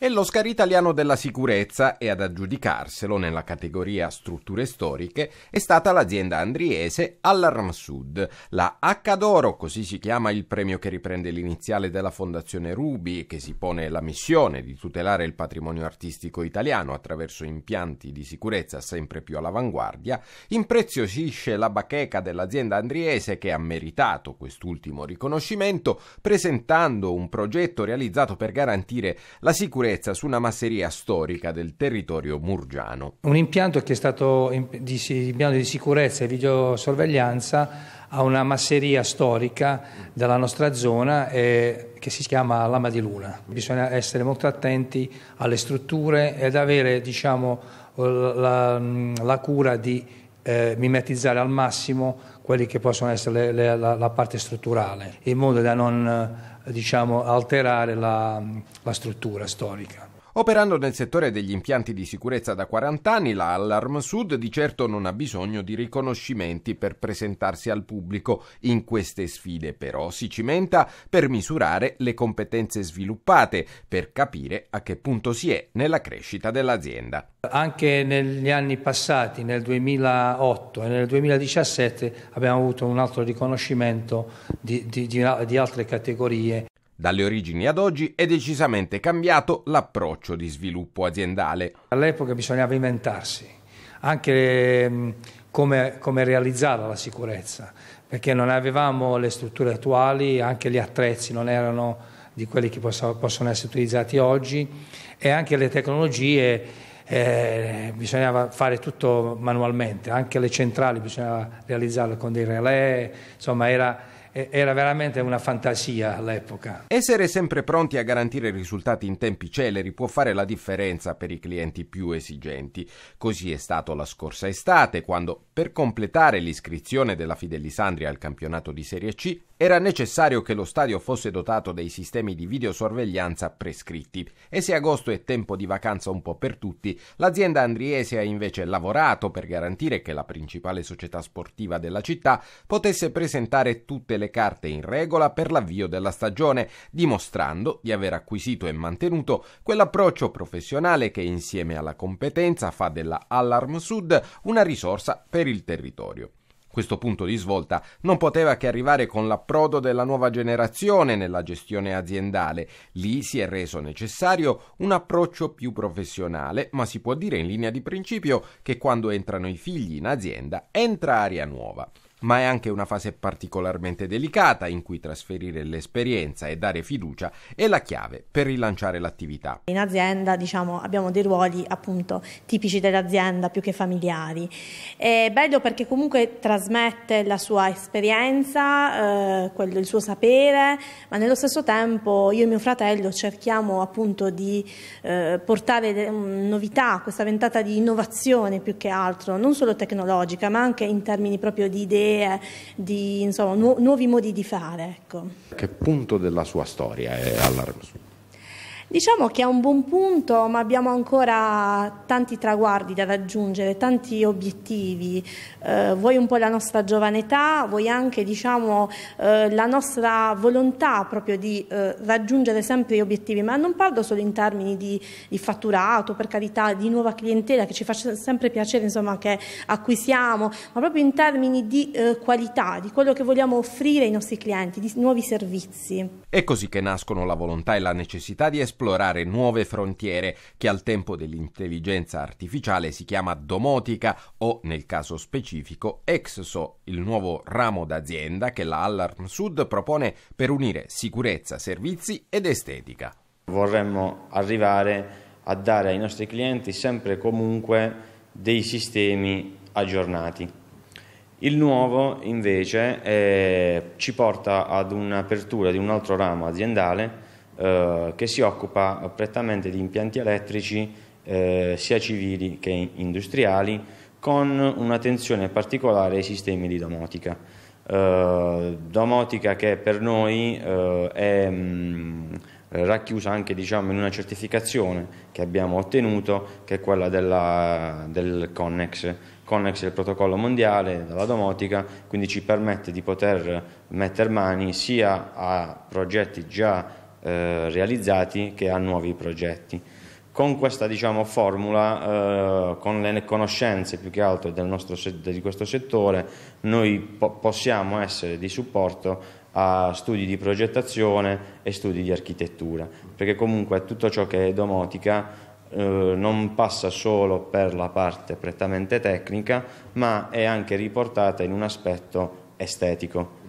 e l'Oscar italiano della sicurezza e ad aggiudicarselo nella categoria strutture storiche è stata l'azienda andriese Allarm Sud. La H d'oro, così si chiama il premio che riprende l'iniziale della Fondazione Rubi, che si pone la missione di tutelare il patrimonio artistico italiano attraverso impianti di sicurezza sempre più all'avanguardia, impreziosisce la bacheca dell'azienda andriese che ha meritato quest'ultimo riconoscimento presentando un progetto realizzato per garantire la sicurezza sicurezza su una masseria storica del territorio murgiano. Un impianto che è stato di, di sicurezza e videosorveglianza a una masseria storica della nostra zona eh, che si chiama Lama di Luna. Bisogna essere molto attenti alle strutture ed avere diciamo, la, la cura di eh, mimetizzare al massimo quelli che possono essere le, le, la, la, parte strutturale, in modo da non eh, diciamo, alterare la, la struttura storica. Operando nel settore degli impianti di sicurezza da 40 anni, la Alarm Sud di certo non ha bisogno di riconoscimenti per presentarsi al pubblico in queste sfide, però si cimenta per misurare le competenze sviluppate, per capire a che punto si è nella crescita dell'azienda. Anche negli anni passati, nel 2008 e nel 2017, abbiamo avuto un altro riconoscimento di, di, di altre categorie. Dalle origini ad oggi è decisamente cambiato l'approccio di sviluppo aziendale. All'epoca bisognava inventarsi anche mm, come, come realizzare la sicurezza, perché non avevamo le strutture attuali, anche gli attrezzi non erano di quelli che posso, possono essere utilizzati oggi e anche le tecnologie eh, bisognava fare tutto manualmente, anche le centrali bisognava realizzarle con dei relè, insomma era era veramente una fantasia all'epoca. Essere sempre pronti a garantire risultati in tempi celeri può fare la differenza per i clienti più esigenti. Così è stato la scorsa estate, quando per completare l'iscrizione della Fidelisandria al campionato di Serie C era necessario che lo stadio fosse dotato dei sistemi di videosorveglianza prescritti. E se agosto è tempo di vacanza un po' per tutti, l'azienda andriese ha invece lavorato per garantire che la principale società sportiva della città potesse presentare tutte le le carte in regola per l'avvio della stagione, dimostrando di aver acquisito e mantenuto quell'approccio professionale che insieme alla competenza fa della Allarm Sud una risorsa per il territorio. Questo punto di svolta non poteva che arrivare con l'approdo della nuova generazione nella gestione aziendale. Lì si è reso necessario un approccio più professionale, ma si può dire in linea di principio che quando entrano i figli in azienda entra aria nuova ma è anche una fase particolarmente delicata in cui trasferire l'esperienza e dare fiducia è la chiave per rilanciare l'attività. In azienda diciamo, abbiamo dei ruoli appunto, tipici dell'azienda più che familiari. È bello perché comunque trasmette la sua esperienza, eh, quello, il suo sapere, ma nello stesso tempo io e mio fratello cerchiamo appunto di eh, portare eh, novità, questa ventata di innovazione più che altro, non solo tecnologica ma anche in termini proprio di idee idee, di insomma, nu- nuovi modi di fare. Ecco. Che punto della sua storia è Allarm Diciamo che è un buon punto, ma abbiamo ancora tanti traguardi da raggiungere, tanti obiettivi. Eh, voi un po' la nostra giovane età, vuoi anche diciamo, eh, la nostra volontà proprio di eh, raggiungere sempre gli obiettivi, ma non parlo solo in termini di, di, fatturato, per carità, di nuova clientela che ci fa sempre piacere insomma, che acquisiamo, ma proprio in termini di eh, qualità, di quello che vogliamo offrire ai nostri clienti, di nuovi servizi. È così che nascono la volontà e la necessità di esprimere esplorare nuove frontiere che al tempo dell'intelligenza artificiale si chiama domotica o nel caso specifico Exo, il nuovo ramo d'azienda che la Alarm Sud propone per unire sicurezza, servizi ed estetica. Vorremmo arrivare a dare ai nostri clienti sempre e comunque dei sistemi aggiornati. Il nuovo invece eh, ci porta ad un'apertura di un altro ramo aziendale eh, che si occupa prettamente di impianti elettrici eh, sia civili che industriali con un'attenzione particolare ai sistemi di domotica. Eh, domotica che per noi eh, è mh, mm, racchiusa anche diciamo, in una certificazione che abbiamo ottenuto, che è quella della, del Connex. Connex è il protocollo mondiale della domotica, quindi ci permette di poter mettere mani sia a progetti già eh, realizzati che a nuovi progetti. Con questa diciamo, formula, eh, con le conoscenze più che altro nostro, di questo settore, noi po possiamo essere di supporto a studi di progettazione e studi di architettura, perché comunque tutto ciò che è domotica eh, non passa solo per la parte prettamente tecnica, ma è anche riportata in un aspetto estetico.